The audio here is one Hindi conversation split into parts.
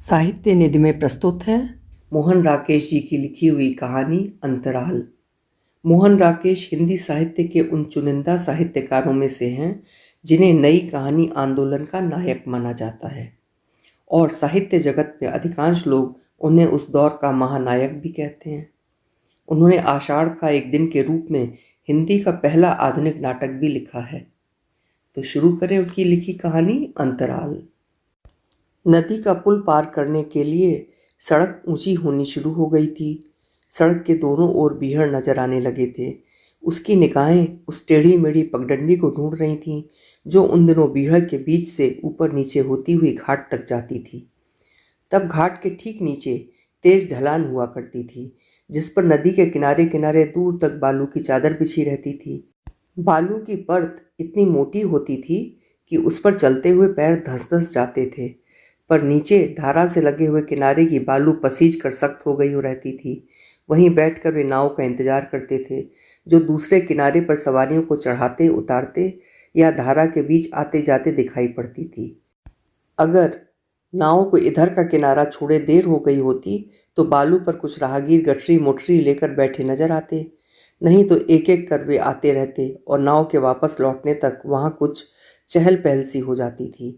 साहित्य निधि में प्रस्तुत है मोहन राकेश जी की लिखी हुई कहानी अंतराल मोहन राकेश हिंदी साहित्य के उन चुनिंदा साहित्यकारों में से हैं जिन्हें नई कहानी आंदोलन का नायक माना जाता है और साहित्य जगत में अधिकांश लोग उन्हें उस दौर का महानायक भी कहते हैं उन्होंने आषाढ़ का एक दिन के रूप में हिंदी का पहला आधुनिक नाटक भी लिखा है तो शुरू करें उनकी लिखी कहानी अंतराल नदी का पुल पार करने के लिए सड़क ऊंची होनी शुरू हो गई थी सड़क के दोनों ओर बीहड़ नजर आने लगे थे उसकी निगाहें उस टेढ़ी मेढ़ी पगडंडी को ढूंढ रही थीं जो उन दिनों बीहड़ के बीच से ऊपर नीचे होती हुई घाट तक जाती थी तब घाट के ठीक नीचे तेज ढलान हुआ करती थी जिस पर नदी के किनारे किनारे दूर तक बालू की चादर बिछी रहती थी बालू की परत इतनी मोटी होती थी कि उस पर चलते हुए पैर धस धस जाते थे पर नीचे धारा से लगे हुए किनारे की बालू पसीज कर सख्त हो गई हो रहती थी वहीं बैठकर वे नाव का इंतजार करते थे जो दूसरे किनारे पर सवारियों को चढ़ाते उतारते या धारा के बीच आते जाते दिखाई पड़ती थी अगर नाव को इधर का किनारा छोड़े देर हो गई होती तो बालू पर कुछ राहगीर गठरी मोटरी लेकर बैठे नजर आते नहीं तो एक एक कर वे आते रहते और नाव के वापस लौटने तक वहाँ कुछ चहल पहल सी हो जाती थी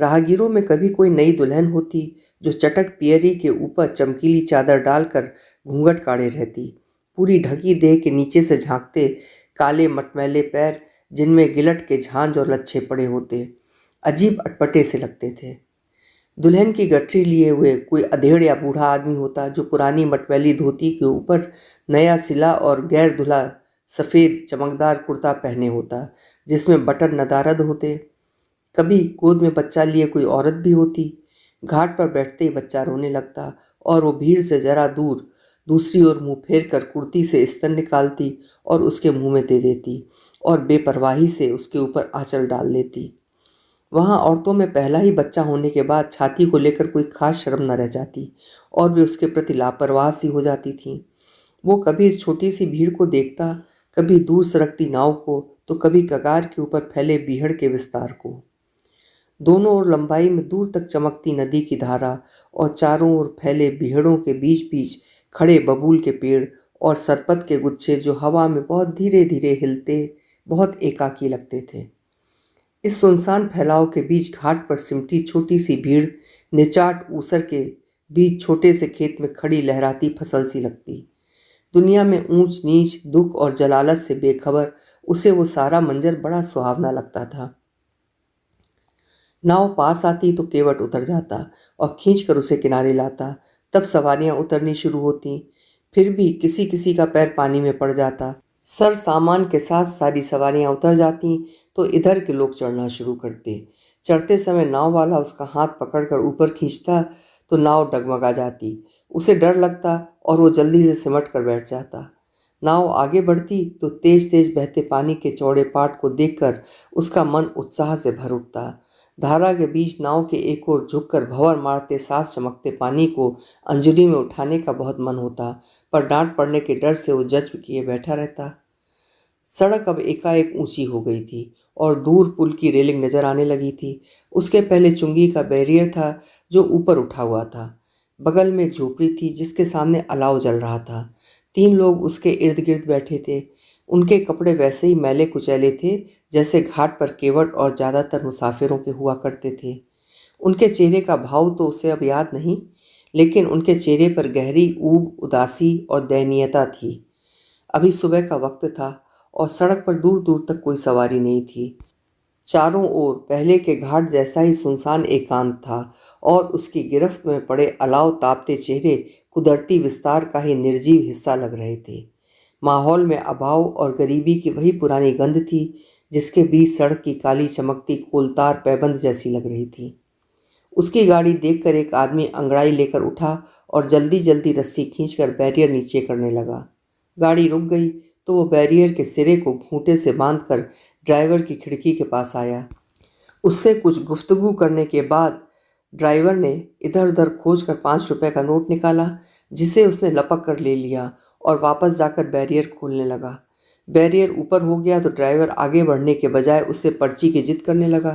राहगीरों में कभी कोई नई दुल्हन होती जो चटक पियरी के ऊपर चमकीली चादर डालकर घूंघट काढ़े रहती पूरी ढकी देह के नीचे से झांकते काले मटमैले पैर जिनमें गिलट के झांझ और लच्छे पड़े होते अजीब अटपटे से लगते थे दुल्हन की गठरी लिए हुए कोई अधेड़ या बूढ़ा आदमी होता जो पुरानी मटमैली धोती के ऊपर नया सिला और गैर धुला सफ़ेद चमकदार कुर्ता पहने होता जिसमें बटन नदारद होते कभी गोद में बच्चा लिए कोई औरत भी होती घाट पर बैठते ही बच्चा रोने लगता और वो भीड़ से जरा दूर दूसरी ओर मुंह फेर कर कुर्ती से स्तन निकालती और उसके मुंह में दे देती और बेपरवाही से उसके ऊपर आंचल डाल लेती वहाँ औरतों में पहला ही बच्चा होने के बाद छाती को लेकर कोई खास शर्म न रह जाती और वे उसके प्रति लापरवाह सी हो जाती थीं वो कभी इस छोटी सी भीड़ को देखता कभी दूर सरकती नाव को तो कभी कगार के ऊपर फैले बीहड़ के विस्तार को दोनों ओर लंबाई में दूर तक चमकती नदी की धारा और चारों ओर फैले भीड़ों के बीच बीच खड़े बबूल के पेड़ और सरपत के गुच्छे जो हवा में बहुत धीरे धीरे हिलते बहुत एकाकी लगते थे इस सुनसान फैलाव के बीच घाट पर सिमटी छोटी सी भीड़ निचाट ऊसर के बीच छोटे से खेत में खड़ी लहराती फसल सी लगती दुनिया में ऊंच नीच दुख और जलालत से बेखबर उसे वो सारा मंजर बड़ा सुहावना लगता था नाव पास आती तो केवट उतर जाता और खींच कर उसे किनारे लाता तब सवारियाँ उतरनी शुरू होती फिर भी किसी किसी का पैर पानी में पड़ जाता सर सामान के साथ सारी सवारियाँ उतर जाती तो इधर के लोग चढ़ना शुरू करते चढ़ते समय नाव वाला उसका हाथ पकड़कर ऊपर खींचता तो नाव डगमगा जाती उसे डर लगता और वो जल्दी से सिमट कर बैठ जाता नाव आगे बढ़ती तो तेज तेज बहते पानी के चौड़े पाट को देखकर उसका मन उत्साह से भर उठता धारा के बीच नाव के एक ओर झुककर भंवर मारते साफ चमकते पानी को अंजलि में उठाने का बहुत मन होता पर डांट पड़ने के डर से वो जज्ब किए बैठा रहता सड़क अब एकाएक ऊंची हो गई थी और दूर पुल की रेलिंग नज़र आने लगी थी उसके पहले चुंगी का बैरियर था जो ऊपर उठा हुआ था बगल में झोपड़ी थी जिसके सामने अलाव जल रहा था तीन लोग उसके इर्द गिर्द बैठे थे उनके कपड़े वैसे ही मैले कुचैले थे जैसे घाट पर केवट और ज़्यादातर मुसाफिरों के हुआ करते थे उनके चेहरे का भाव तो उसे अब याद नहीं लेकिन उनके चेहरे पर गहरी ऊब उदासी और दयनीयता थी अभी सुबह का वक्त था और सड़क पर दूर दूर तक कोई सवारी नहीं थी चारों ओर पहले के घाट जैसा ही सुनसान एकांत था और उसकी गिरफ्त में पड़े अलाव तापते चेहरे कुदरती विस्तार का ही निर्जीव हिस्सा लग रहे थे माहौल में अभाव और गरीबी की वही पुरानी गंध थी जिसके बीच सड़क की काली चमकती कोलतार पैबंद जैसी लग रही थी उसकी गाड़ी देखकर एक आदमी अंगड़ाई लेकर उठा और जल्दी जल्दी रस्सी खींचकर बैरियर नीचे करने लगा गाड़ी रुक गई तो वो बैरियर के सिरे को घूटे से बांधकर ड्राइवर की खिड़की के पास आया उससे कुछ गुफ्तगु करने के बाद ड्राइवर ने इधर उधर खोज कर पाँच रुपये का नोट निकाला जिसे उसने लपक कर ले लिया और वापस जाकर बैरियर खोलने लगा बैरियर ऊपर हो गया तो ड्राइवर आगे बढ़ने के बजाय उससे पर्ची की जिद करने लगा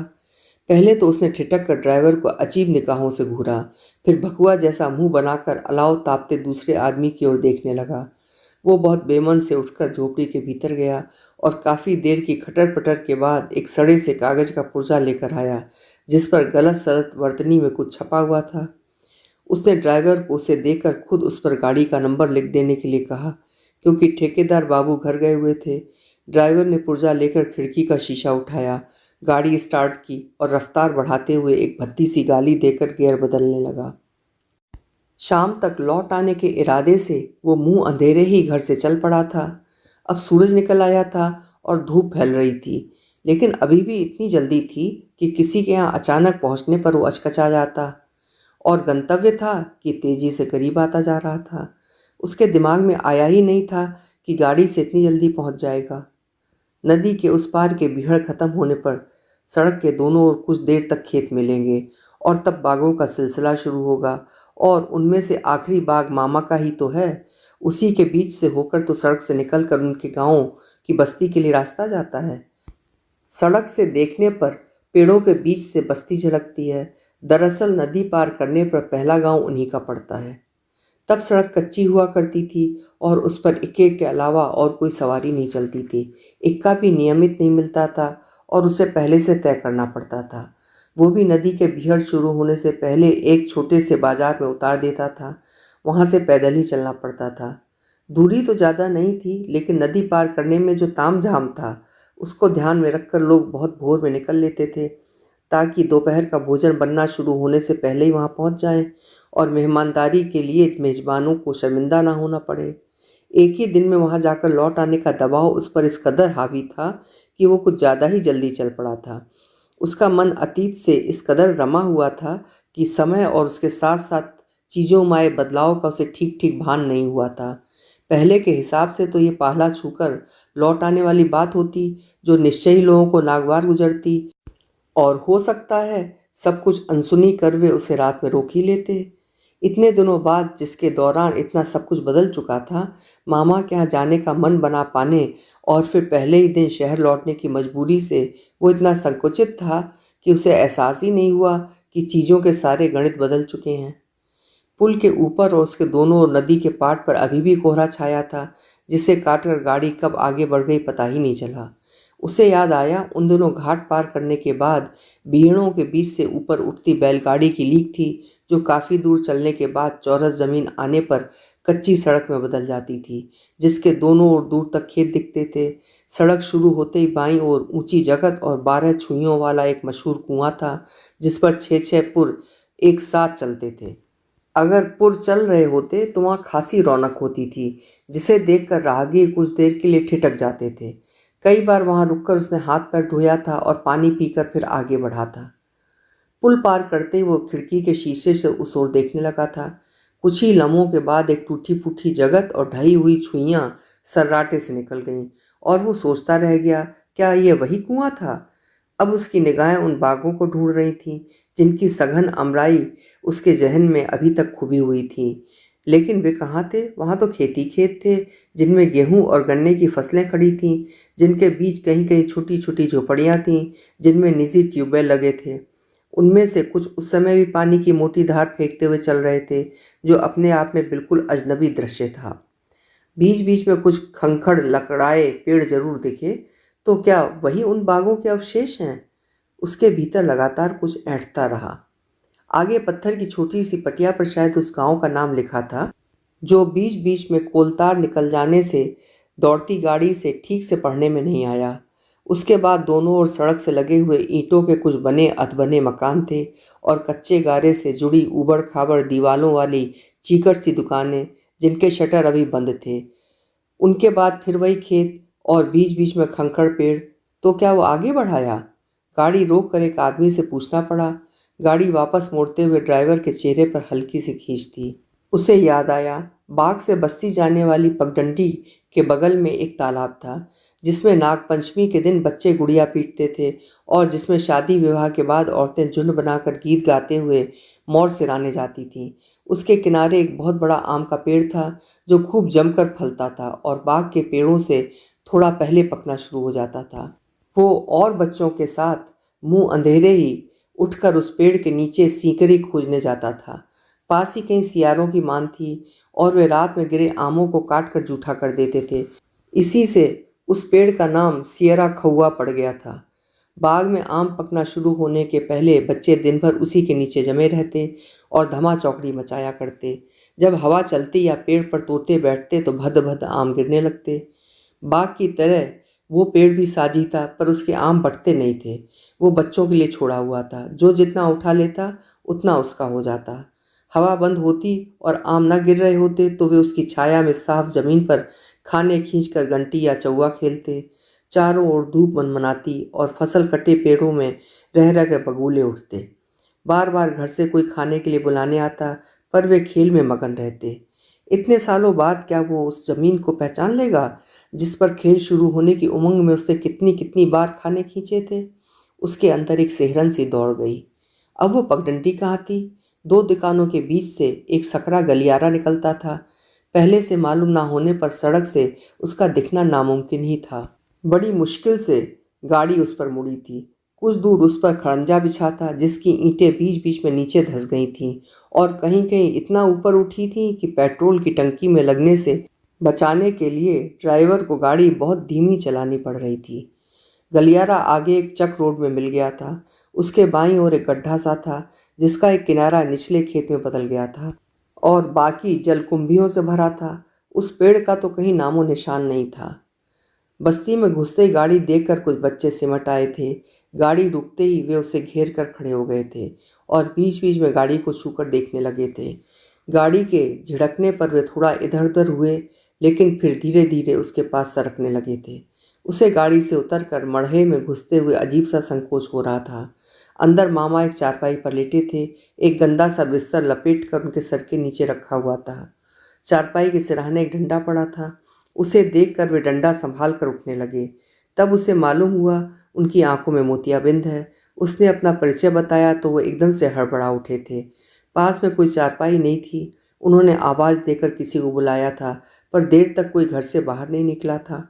पहले तो उसने ठिटक कर ड्राइवर को अजीब निकाहों से घूरा फिर भकुआ जैसा मुंह बनाकर अलाव तापते दूसरे आदमी की ओर देखने लगा वो बहुत बेमन से उठकर झोपड़ी के भीतर गया और काफ़ी देर की खटर पटर के बाद एक सड़े से कागज़ का पुर्जा लेकर आया जिस पर गलत सलत वर्तनी में कुछ छपा हुआ था उसने ड्राइवर को उसे देकर खुद उस पर गाड़ी का नंबर लिख देने के लिए कहा क्योंकि ठेकेदार बाबू घर गए हुए थे ड्राइवर ने पुर्जा लेकर खिड़की का शीशा उठाया गाड़ी स्टार्ट की और रफ्तार बढ़ाते हुए एक भद्दी सी गाली देकर गियर बदलने लगा शाम तक लौट आने के इरादे से वो मुंह अंधेरे ही घर से चल पड़ा था अब सूरज निकल आया था और धूप फैल रही थी लेकिन अभी भी इतनी जल्दी थी कि किसी के यहाँ अचानक पहुँचने पर वो अचकचा जाता और गंतव्य था कि तेजी से करीब आता जा रहा था उसके दिमाग में आया ही नहीं था कि गाड़ी से इतनी जल्दी पहुंच जाएगा नदी के उस पार के भीड़ खत्म होने पर सड़क के दोनों ओर कुछ देर तक खेत मिलेंगे और तब बागों का सिलसिला शुरू होगा और उनमें से आखिरी बाग मामा का ही तो है उसी के बीच से होकर तो सड़क से निकल कर उनके गाँव की बस्ती के लिए रास्ता जाता है सड़क से देखने पर पेड़ों के बीच से बस्ती झलकती है दरअसल नदी पार करने पर पहला गांव उन्हीं का पड़ता है तब सड़क कच्ची हुआ करती थी और उस पर इक्के के अलावा और कोई सवारी नहीं चलती थी इक्का भी नियमित नहीं मिलता था और उसे पहले से तय करना पड़ता था वो भी नदी के भीड़ शुरू होने से पहले एक छोटे से बाजार में उतार देता था वहाँ से पैदल ही चलना पड़ता था दूरी तो ज़्यादा नहीं थी लेकिन नदी पार करने में जो ताम झाम था उसको ध्यान में रखकर लोग बहुत भोर में निकल लेते थे ताकि दोपहर का भोजन बनना शुरू होने से पहले ही वहाँ पहुँच जाएँ और मेहमानदारी के लिए मेज़बानों को शर्मिंदा ना होना पड़े एक ही दिन में वहाँ जाकर लौट आने का दबाव उस पर इस कदर हावी था कि वो कुछ ज़्यादा ही जल्दी चल पड़ा था उसका मन अतीत से इस कदर रमा हुआ था कि समय और उसके साथ साथ चीज़ों में आए बदलाव का उसे ठीक ठीक भान नहीं हुआ था पहले के हिसाब से तो ये पहला छूकर लौट आने वाली बात होती जो निश्चय ही लोगों को नागवार गुजरती और हो सकता है सब कुछ अनसुनी कर वे उसे रात में रोक ही लेते इतने दिनों बाद जिसके दौरान इतना सब कुछ बदल चुका था मामा के यहाँ जाने का मन बना पाने और फिर पहले ही दिन शहर लौटने की मजबूरी से वो इतना संकुचित था कि उसे एहसास ही नहीं हुआ कि चीज़ों के सारे गणित बदल चुके हैं पुल के ऊपर और उसके दोनों और नदी के पाट पर अभी भी कोहरा छाया था जिसे काटकर गाड़ी कब आगे बढ़ गई पता ही नहीं चला उसे याद आया उन दोनों घाट पार करने के बाद भीड़ों के बीच से ऊपर उठती बैलगाड़ी की लीक थी जो काफ़ी दूर चलने के बाद चौरस ज़मीन आने पर कच्ची सड़क में बदल जाती थी जिसके दोनों ओर दूर तक खेत दिखते थे सड़क शुरू होते ही बाईं ओर ऊंची जगत और बारह छुइयों वाला एक मशहूर कुआं था जिस पर छः छः पुर एक साथ चलते थे अगर पुर चल रहे होते तो वहाँ खासी रौनक होती थी जिसे देखकर राहगीर कुछ देर के लिए ठिठक जाते थे कई बार वहाँ रुककर उसने हाथ पैर धोया था और पानी पीकर फिर आगे बढ़ा था पुल पार करते ही वो खिड़की के शीशे से उस ओर देखने लगा था कुछ ही लम्हों के बाद एक टूटी फूटी जगत और ढही हुई छुइयाँ सर्राटे से निकल गईं और वो सोचता रह गया क्या ये वही कुआं था अब उसकी निगाहें उन बागों को ढूंढ रही थीं जिनकी सघन अमराई उसके जहन में अभी तक खुबी हुई थी लेकिन वे कहाँ थे वहाँ तो खेती खेत थे जिनमें गेहूं और गन्ने की फसलें खड़ी थीं जिनके बीच कहीं कहीं छोटी छोटी झोपड़ियाँ थीं जिनमें निजी ट्यूबवेल लगे थे उनमें से कुछ उस समय भी पानी की मोटी धार फेंकते हुए चल रहे थे जो अपने आप में बिल्कुल अजनबी दृश्य था बीच बीच में कुछ खंखड़ लकड़ाए पेड़ जरूर दिखे तो क्या वही उन बागों के अवशेष हैं उसके भीतर लगातार कुछ ऐंठता रहा आगे पत्थर की छोटी सी पटिया पर शायद उस गांव का नाम लिखा था जो बीच बीच में कोलतार निकल जाने से दौड़ती गाड़ी से ठीक से पढ़ने में नहीं आया उसके बाद दोनों ओर सड़क से लगे हुए ईंटों के कुछ बने अधबने मकान थे और कच्चे गारे से जुड़ी उबड़ खाबड़ दीवालों वाली चीकट सी दुकानें जिनके शटर अभी बंद थे उनके बाद फिर वही खेत और बीच बीच में खंखड़ पेड़ तो क्या वो आगे बढ़ाया गाड़ी रोक कर एक आदमी से पूछना पड़ा गाड़ी वापस मोड़ते हुए ड्राइवर के चेहरे पर हल्की सी खींच दी उसे याद आया बाग से बस्ती जाने वाली पगडंडी के बगल में एक तालाब था जिसमें नागपंचमी के दिन बच्चे गुड़िया पीटते थे और जिसमें शादी विवाह के बाद औरतें झुंड बनाकर गीत गाते हुए मोर सिराने जाती थीं उसके किनारे एक बहुत बड़ा आम का पेड़ था जो खूब जमकर फलता था और बाग के पेड़ों से थोड़ा पहले पकना शुरू हो जाता था वो और बच्चों के साथ मुँह अंधेरे ही उठकर उस पेड़ के नीचे सीकरी खोजने जाता था पास ही कहीं सियारों की मान थी और वे रात में गिरे आमों को काट कर जूठा कर देते थे इसी से उस पेड़ का नाम सियरा खौआ पड़ गया था बाग में आम पकना शुरू होने के पहले बच्चे दिन भर उसी के नीचे जमे रहते और धमा चौकड़ी मचाया करते जब हवा चलती या पेड़ पर तोते बैठते तो भद भद आम गिरने लगते बाग की तरह वो पेड़ भी साजी था पर उसके आम बढ़ते नहीं थे वो बच्चों के लिए छोड़ा हुआ था जो जितना उठा लेता उतना उसका हो जाता हवा बंद होती और आम ना गिर रहे होते तो वे उसकी छाया में साफ ज़मीन पर खाने खींच कर घंटी या चौवा खेलते चारों ओर धूप मनमनाती और फसल कटे पेड़ों में रह रह कर बगूले उठते बार बार घर से कोई खाने के लिए बुलाने आता पर वे खेल में मगन रहते इतने सालों बाद क्या वो उस ज़मीन को पहचान लेगा जिस पर खेल शुरू होने की उमंग में उससे कितनी कितनी बार खाने खींचे थे उसके अंदर एक सेहरन सी दौड़ गई अब वो पगडंडी कहाँ थी दो दुकानों के बीच से एक सकरा गलियारा निकलता था पहले से मालूम ना होने पर सड़क से उसका दिखना नामुमकिन ही था बड़ी मुश्किल से गाड़ी उस पर मुड़ी थी कुछ दूर उस पर खड़ंजा बिछा था जिसकी ईंटें बीच बीच में नीचे धस गई थीं और कहीं कहीं इतना ऊपर उठी थी कि पेट्रोल की टंकी में लगने से बचाने के लिए ड्राइवर को गाड़ी बहुत धीमी चलानी पड़ रही थी गलियारा आगे एक चक रोड में मिल गया था उसके बाईं ओर एक गड्ढा सा था जिसका एक किनारा निचले खेत में बदल गया था और बाकी जलकुंभियों से भरा था उस पेड़ का तो कहीं नामो निशान नहीं था बस्ती में घुसते गाड़ी देखकर कुछ बच्चे सिमट आए थे गाड़ी रुकते ही वे उसे घेर कर खड़े हो गए थे और बीच बीच में गाड़ी को छूकर देखने लगे थे गाड़ी के झिड़कने पर वे थोड़ा इधर उधर हुए लेकिन फिर धीरे धीरे उसके पास सरकने लगे थे उसे गाड़ी से उतर कर मढ़े में घुसते हुए अजीब सा संकोच हो रहा था अंदर मामा एक चारपाई पर लेटे थे एक गंदा सा बिस्तर लपेट कर उनके सर के नीचे रखा हुआ था चारपाई के सिरहाने एक डंडा पड़ा था उसे देखकर वे डंडा संभाल कर उठने लगे तब उसे मालूम हुआ उनकी आंखों में मोतियाबिंद है उसने अपना परिचय बताया तो वो एकदम से हड़बड़ा उठे थे पास में कोई चारपाई नहीं थी उन्होंने आवाज़ देकर किसी को बुलाया था पर देर तक कोई घर से बाहर नहीं निकला था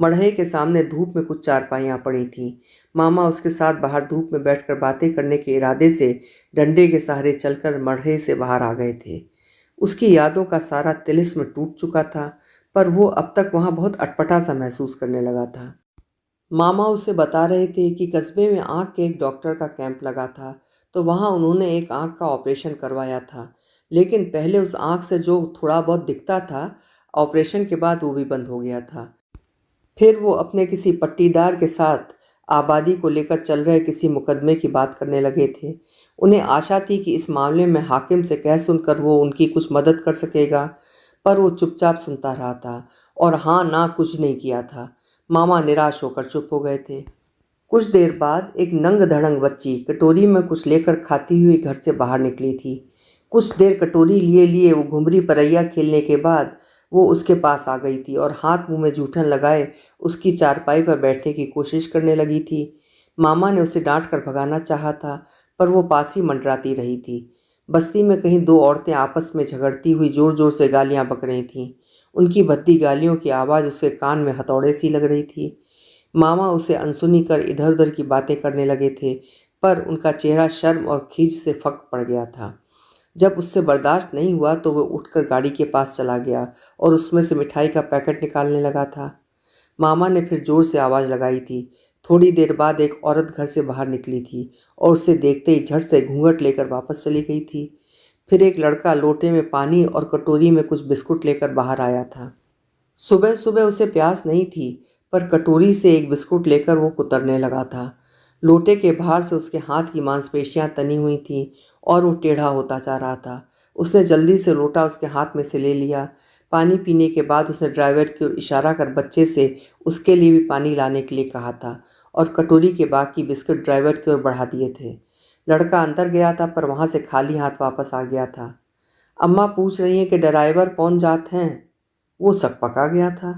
मढ़े के सामने धूप में कुछ चारपाइयाँ पड़ी थीं मामा उसके साथ बाहर धूप में बैठकर बातें करने के इरादे से डंडे के सहारे चलकर मढ़े से बाहर आ गए थे उसकी यादों का सारा तिलिस्म टूट चुका था पर वो अब तक वहाँ बहुत अटपटा सा महसूस करने लगा था मामा उसे बता रहे थे कि कस्बे में आँख के एक डॉक्टर का कैंप लगा था तो वहाँ उन्होंने एक आँख का ऑपरेशन करवाया था लेकिन पहले उस आँख से जो थोड़ा बहुत दिखता था ऑपरेशन के बाद वो भी बंद हो गया था फिर वो अपने किसी पट्टीदार के साथ आबादी को लेकर चल रहे किसी मुकदमे की बात करने लगे थे उन्हें आशा थी कि इस मामले में हाकिम से कह सुनकर वो उनकी कुछ मदद कर सकेगा पर वो चुपचाप सुनता रहा था और हाँ ना कुछ नहीं किया था मामा निराश होकर चुप हो गए थे कुछ देर बाद एक नंग धड़ंग बच्ची कटोरी में कुछ लेकर खाती हुई घर से बाहर निकली थी कुछ देर कटोरी लिए लिए वो घुमरी परैया खेलने के बाद वो उसके पास आ गई थी और हाथ मुंह में जूठन लगाए उसकी चारपाई पर बैठने की कोशिश करने लगी थी मामा ने उसे डांट कर भगाना चाहा था पर वो पास ही मंडराती रही थी बस्ती में कहीं दो औरतें आपस में झगड़ती हुई ज़ोर ज़ोर से गालियाँ बक रही थीं उनकी भद्दी गालियों की आवाज़ उसके कान में हथौड़े सी लग रही थी मामा उसे अनसुनी कर इधर उधर की बातें करने लगे थे पर उनका चेहरा शर्म और खींच से फक पड़ गया था जब उससे बर्दाश्त नहीं हुआ तो वह उठकर गाड़ी के पास चला गया और उसमें से मिठाई का पैकेट निकालने लगा था मामा ने फिर ज़ोर से आवाज़ लगाई थी थोड़ी देर बाद एक औरत घर से बाहर निकली थी और उसे देखते ही झट से घूंघट लेकर वापस चली गई थी फिर एक लड़का लोटे में पानी और कटोरी में कुछ बिस्कुट लेकर बाहर आया था सुबह सुबह उसे प्यास नहीं थी पर कटोरी से एक बिस्कुट लेकर वो कुतरने लगा था लोटे के बाहर से उसके हाथ की मांसपेशियाँ तनी हुई थीं और वो टेढ़ा होता जा रहा था उसने जल्दी से लोटा उसके हाथ में से ले लिया पानी पीने के बाद उसने ड्राइवर की ओर इशारा कर बच्चे से उसके लिए भी पानी लाने के लिए कहा था और कटोरी के बाकी बिस्किट ड्राइवर की ओर बढ़ा दिए थे लड़का अंदर गया था पर वहाँ से खाली हाथ वापस आ गया था अम्मा पूछ रही हैं कि ड्राइवर कौन जात हैं वो सब पका गया था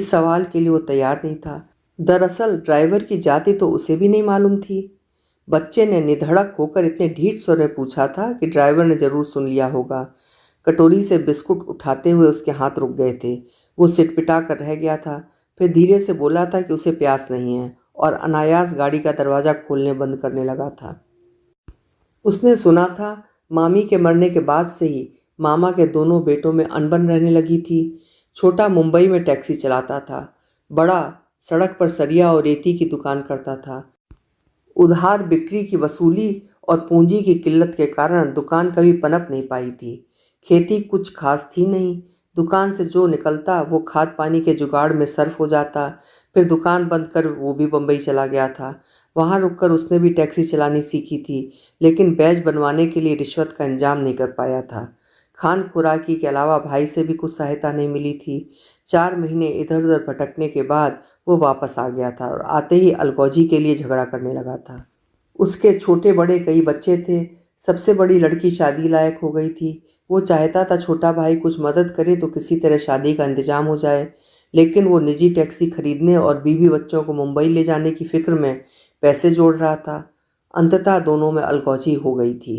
इस सवाल के लिए वो तैयार नहीं था दरअसल ड्राइवर की जाति तो उसे भी नहीं मालूम थी बच्चे ने निधड़क होकर इतने ढीठ स्वर में पूछा था कि ड्राइवर ने ज़रूर सुन लिया होगा कटोरी से बिस्कुट उठाते हुए उसके हाथ रुक गए थे वो सिटपिटा कर रह गया था फिर धीरे से बोला था कि उसे प्यास नहीं है और अनायास गाड़ी का दरवाज़ा खोलने बंद करने लगा था उसने सुना था मामी के मरने के बाद से ही मामा के दोनों बेटों में अनबन रहने लगी थी छोटा मुंबई में टैक्सी चलाता था बड़ा सड़क पर सरिया और रेती की दुकान करता था उधार बिक्री की वसूली और पूंजी की किल्लत के कारण दुकान कभी पनप नहीं पाई थी खेती कुछ खास थी नहीं दुकान से जो निकलता वो खाद पानी के जुगाड़ में सर्फ हो जाता फिर दुकान बंद कर वो भी बम्बई चला गया था वहाँ रुककर उसने भी टैक्सी चलानी सीखी थी लेकिन बैज बनवाने के लिए रिश्वत का इंजाम नहीं कर पाया था खान खुराकी के अलावा भाई से भी कुछ सहायता नहीं मिली थी चार महीने इधर उधर भटकने के बाद वो वापस आ गया था और आते ही अलगौजी के लिए झगड़ा करने लगा था उसके छोटे बड़े कई बच्चे थे सबसे बड़ी लड़की शादी लायक हो गई थी वो चाहता था छोटा भाई कुछ मदद करे तो किसी तरह शादी का इंतजाम हो जाए लेकिन वो निजी टैक्सी खरीदने और बीवी बच्चों को मुंबई ले जाने की फ़िक्र में पैसे जोड़ रहा था अंततः दोनों में अलगौची हो गई थी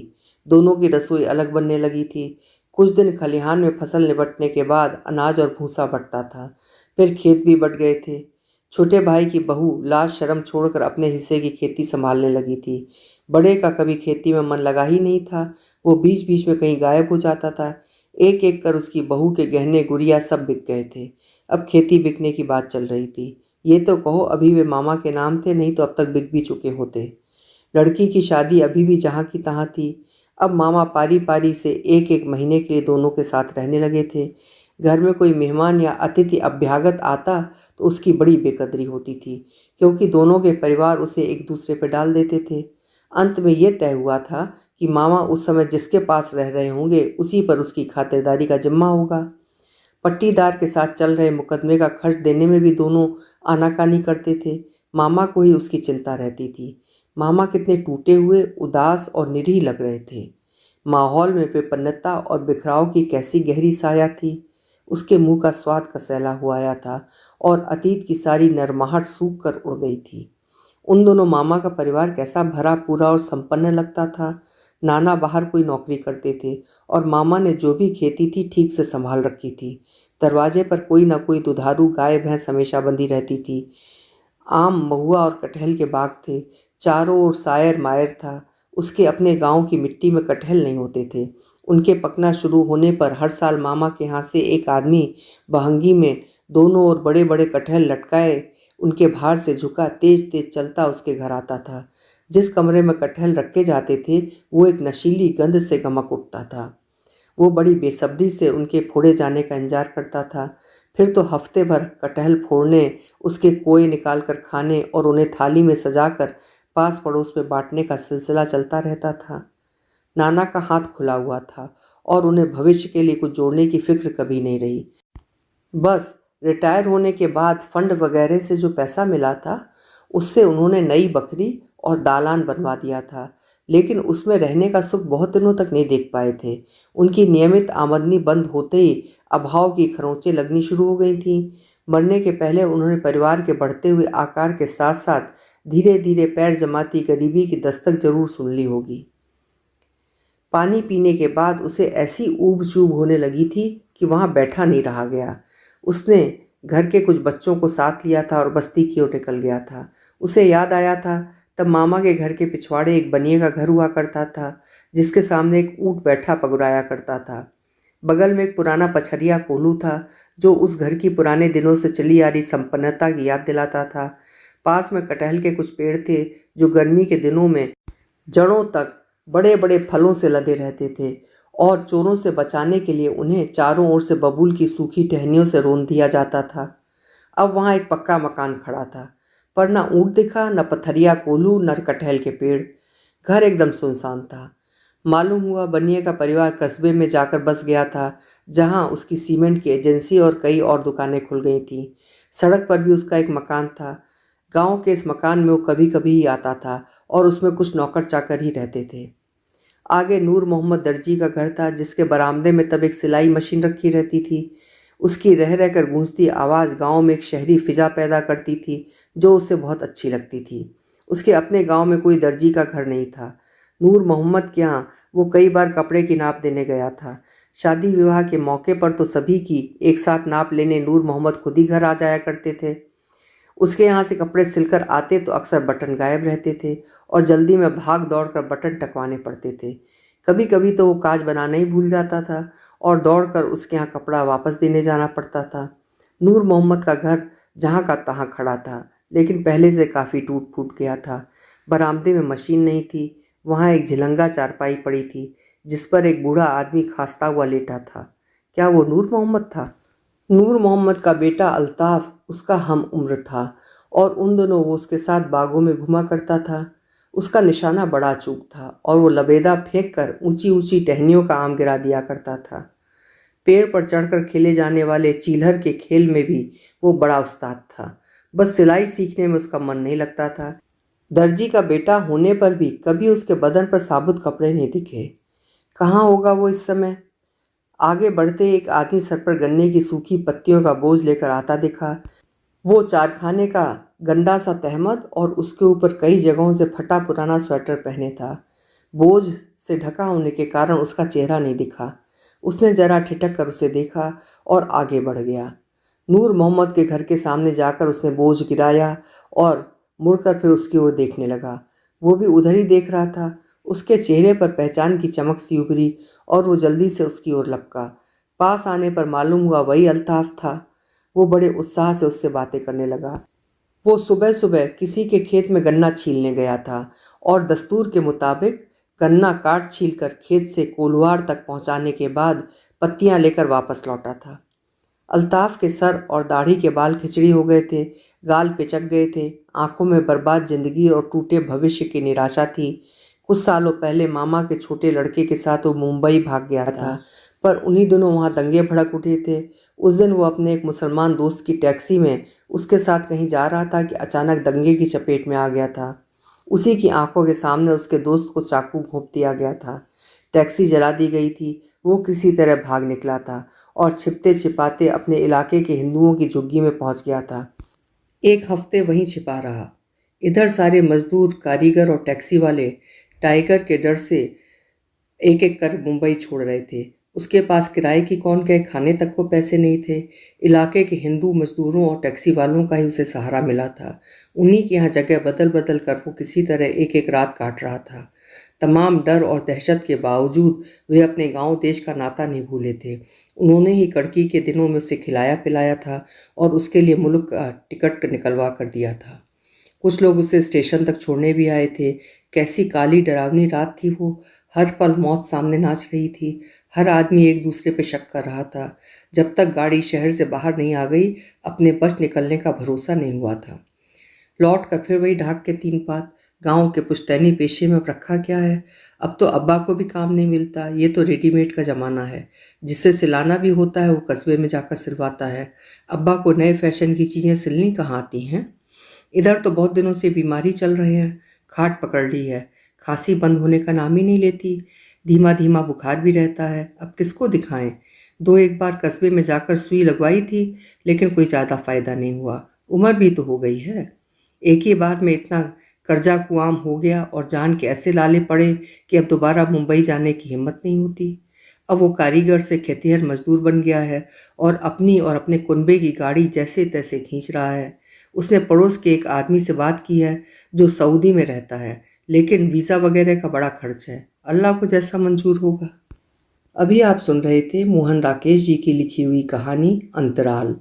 दोनों की रसोई अलग बनने लगी थी कुछ दिन खलिहान में फसल निपटने के बाद अनाज और भूसा बटता था फिर खेत भी बट गए थे छोटे भाई की बहू लाश शर्म छोड़कर अपने हिस्से की खेती संभालने लगी थी बड़े का कभी खेती में मन लगा ही नहीं था वो बीच बीच में कहीं गायब हो जाता था एक एक कर उसकी बहू के गहने गुड़िया सब बिक गए थे अब खेती बिकने की बात चल रही थी ये तो कहो अभी वे मामा के नाम थे नहीं तो अब तक बिक भी चुके होते लड़की की शादी अभी भी जहाँ की तहाँ थी अब मामा पारी पारी से एक एक महीने के लिए दोनों के साथ रहने लगे थे घर में कोई मेहमान या अतिथि अभ्यागत आता तो उसकी बड़ी बेकदरी होती थी क्योंकि दोनों के परिवार उसे एक दूसरे पर डाल देते थे अंत में यह तय हुआ था कि मामा उस समय जिसके पास रह रहे होंगे उसी पर उसकी खातिरदारी का जिम्मा होगा पट्टीदार के साथ चल रहे मुकदमे का खर्च देने में भी दोनों आनाकानी करते थे मामा को ही उसकी चिंता रहती थी मामा कितने टूटे हुए उदास और निरीह लग रहे थे माहौल में बेपन्नता और बिखराव की कैसी गहरी साया थी उसके मुंह का स्वाद कसैला हुआ आया था और अतीत की सारी नरमाहट सूख कर उड़ गई थी उन दोनों मामा का परिवार कैसा भरा पूरा और संपन्न लगता था नाना बाहर कोई नौकरी करते थे और मामा ने जो भी खेती थी ठीक से संभाल रखी थी दरवाजे पर कोई ना कोई दुधारू गाय भैंस हमेशा बंदी रहती थी आम महुआ और कटहल के बाग थे चारों ओर सायर मायर था उसके अपने गांव की मिट्टी में कटहल नहीं होते थे उनके पकना शुरू होने पर हर साल मामा के यहाँ से एक आदमी बहंगी में दोनों ओर बड़े बड़े कटहल लटकाए उनके भार से झुका तेज तेज चलता उसके घर आता था जिस कमरे में कटहल रखे जाते थे वो एक नशीली गंध से गमक उठता था वो बड़ी बेसब्री से उनके फोड़े जाने का इंतजार करता था फिर तो हफ्ते भर कटहल फोड़ने उसके कोए निकाल कर खाने और उन्हें थाली में सजा कर पास पड़ोस में बांटने का सिलसिला चलता रहता था नाना का हाथ खुला हुआ था और उन्हें भविष्य के लिए कुछ जोड़ने की फिक्र कभी नहीं रही बस रिटायर होने के बाद फंड वगैरह से जो पैसा मिला था उससे उन्होंने नई बकरी और दालान बनवा दिया था लेकिन उसमें रहने का सुख बहुत दिनों तक नहीं देख पाए थे उनकी नियमित आमदनी बंद होते ही अभाव की खरोंचें लगनी शुरू हो गई थीं मरने के पहले उन्होंने परिवार के बढ़ते हुए आकार के साथ साथ धीरे धीरे पैर जमाती गरीबी की दस्तक जरूर सुन ली होगी पानी पीने के बाद उसे ऐसी ऊब चूब होने लगी थी कि वहाँ बैठा नहीं रहा गया उसने घर के कुछ बच्चों को साथ लिया था और बस्ती की ओर निकल गया था उसे याद आया था तब मामा के घर के पिछवाड़े एक बनिए का घर हुआ करता था जिसके सामने एक ऊँट बैठा पगुराया करता था बगल में एक पुराना पछरिया कोलू था जो उस घर की पुराने दिनों से चली आ रही संपन्नता की याद दिलाता था पास में कटहल के कुछ पेड़ थे जो गर्मी के दिनों में जड़ों तक बड़े बड़े फलों से लदे रहते थे और चोरों से बचाने के लिए उन्हें चारों ओर से बबूल की सूखी टहनियों से रोन दिया जाता था अब वहाँ एक पक्का मकान खड़ा था पर ना ऊँट दिखा न पथरिया कोलू न कटहल के पेड़ घर एकदम सुनसान था मालूम हुआ बनिए का परिवार कस्बे में जाकर बस गया था जहाँ उसकी सीमेंट की एजेंसी और कई और दुकानें खुल गई थीं सड़क पर भी उसका एक मकान था गांव के इस मकान में वो कभी कभी ही आता था और उसमें कुछ नौकर चाकर ही रहते थे आगे नूर मोहम्मद दर्जी का घर था जिसके बरामदे में तब एक सिलाई मशीन रखी रहती थी उसकी रह रह कर गूंजती आवाज़ गांव में एक शहरी फ़िज़ा पैदा करती थी जो उसे बहुत अच्छी लगती थी उसके अपने गांव में कोई दर्जी का घर नहीं था नूर मोहम्मद के यहाँ वो कई बार कपड़े की नाप देने गया था शादी विवाह के मौके पर तो सभी की एक साथ नाप लेने नूर मोहम्मद खुद ही घर आ जाया करते थे उसके यहाँ से कपड़े सिलकर आते तो अक्सर बटन गायब रहते थे और जल्दी में भाग दौड़ कर बटन टकवाने पड़ते थे कभी कभी तो वो काज बनाना ही भूल जाता था और दौड़ कर उसके यहाँ कपड़ा वापस देने जाना पड़ता था नूर मोहम्मद का घर जहाँ का तहाँ खड़ा था लेकिन पहले से काफ़ी टूट फूट गया था बरामदे में मशीन नहीं थी वहाँ एक झिलंगा चारपाई पड़ी थी जिस पर एक बूढ़ा आदमी खास्ता हुआ लेटा था क्या वो नूर मोहम्मद था नूर मोहम्मद का बेटा अल्ताफ़ उसका हम उम्र था और उन दोनों वो उसके साथ बागों में घुमा करता था उसका निशाना बड़ा चूक था और वो लबेदा फेंक कर ऊँची ऊँची टहनियों का आम गिरा दिया करता था पेड़ पर चढ़कर खेले जाने वाले चीलहर के खेल में भी वो बड़ा उस्ताद था बस सिलाई सीखने में उसका मन नहीं लगता था दर्जी का बेटा होने पर भी कभी उसके बदन पर साबुत कपड़े नहीं दिखे कहाँ होगा वो इस समय आगे बढ़ते एक आदमी सर पर गन्ने की सूखी पत्तियों का बोझ लेकर आता दिखा वो चारखाने का गंदा सा तहमद और उसके ऊपर कई जगहों से फटा पुराना स्वेटर पहने था बोझ से ढका होने के कारण उसका चेहरा नहीं दिखा उसने जरा ठिटक कर उसे देखा और आगे बढ़ गया नूर मोहम्मद के घर के सामने जाकर उसने बोझ गिराया और मुड़कर फिर उसकी ओर देखने लगा वो भी उधर ही देख रहा था उसके चेहरे पर पहचान की चमक सी उभरी और वो जल्दी से उसकी ओर लपका पास आने पर मालूम हुआ वही अल्ताफ था वो बड़े उत्साह से उससे बातें करने लगा वो सुबह सुबह किसी के खेत में गन्ना छीलने गया था और दस्तूर के मुताबिक गन्ना काट छील कर खेत से कोलवार तक पहुंचाने के बाद पत्तियां लेकर वापस लौटा था अल्ताफ के सर और दाढ़ी के बाल खिचड़ी हो गए थे गाल पिचक गए थे आंखों में बर्बाद जिंदगी और टूटे भविष्य की निराशा थी कुछ सालों पहले मामा के छोटे लड़के के साथ वो मुंबई भाग गया था हाँ। पर उन्हीं दिनों वहाँ दंगे भड़क उठे थे उस दिन वो अपने एक मुसलमान दोस्त की टैक्सी में उसके साथ कहीं जा रहा था कि अचानक दंगे की चपेट में आ गया था उसी की आंखों के सामने उसके दोस्त को चाकू घोंप दिया गया था टैक्सी जला दी गई थी वो किसी तरह भाग निकला था और छिपते छिपाते अपने इलाके के हिंदुओं की झुग्गी में पहुंच गया था एक हफ्ते वहीं छिपा रहा इधर सारे मजदूर कारीगर और टैक्सी वाले टाइगर के डर से एक एक कर मुंबई छोड़ रहे थे उसके पास किराए की कौन कहे खाने तक को पैसे नहीं थे इलाके के हिंदू मजदूरों और टैक्सी वालों का ही उसे सहारा मिला था उन्हीं के यहाँ जगह बदल बदल कर वो किसी तरह एक एक रात काट रहा था तमाम डर और दहशत के बावजूद वे अपने गांव देश का नाता नहीं भूले थे उन्होंने ही कड़की के दिनों में उसे खिलाया पिलाया था और उसके लिए मुल्क का टिकट निकलवा कर दिया था कुछ लोग उसे स्टेशन तक छोड़ने भी आए थे कैसी काली डरावनी रात थी वो हर पल मौत सामने नाच रही थी हर आदमी एक दूसरे पे शक कर रहा था जब तक गाड़ी शहर से बाहर नहीं आ गई अपने बस निकलने का भरोसा नहीं हुआ था लौट कर फिर वही ढाक के तीन पात गांव के पुश्तैनी पेशे में अब रखा क्या है अब तो अब्बा को भी काम नहीं मिलता ये तो रेडीमेड का ज़माना है जिससे सिलाना भी होता है वो कस्बे में जाकर सिलवाता है अब्बा को नए फैशन की चीज़ें सिलनी कहाँ आती हैं इधर तो बहुत दिनों से बीमारी चल रहे हैं खाट पकड़ ली है खांसी बंद होने का नाम ही नहीं लेती धीमा धीमा बुखार भी रहता है अब किसको दिखाएं दो एक बार कस्बे में जाकर सुई लगवाई थी लेकिन कोई ज़्यादा फ़ायदा नहीं हुआ उम्र भी तो हो गई है एक ही बार में इतना कर्जा कुआम हो गया और जान के ऐसे लाले पड़े कि अब दोबारा मुंबई जाने की हिम्मत नहीं होती अब वो कारीगर से खेतीहर मजदूर बन गया है और अपनी और अपने कुनबे की गाड़ी जैसे तैसे खींच रहा है उसने पड़ोस के एक आदमी से बात की है जो सऊदी में रहता है लेकिन वीज़ा वगैरह का बड़ा खर्च है अल्लाह को जैसा मंजूर होगा अभी आप सुन रहे थे मोहन राकेश जी की लिखी हुई कहानी अंतराल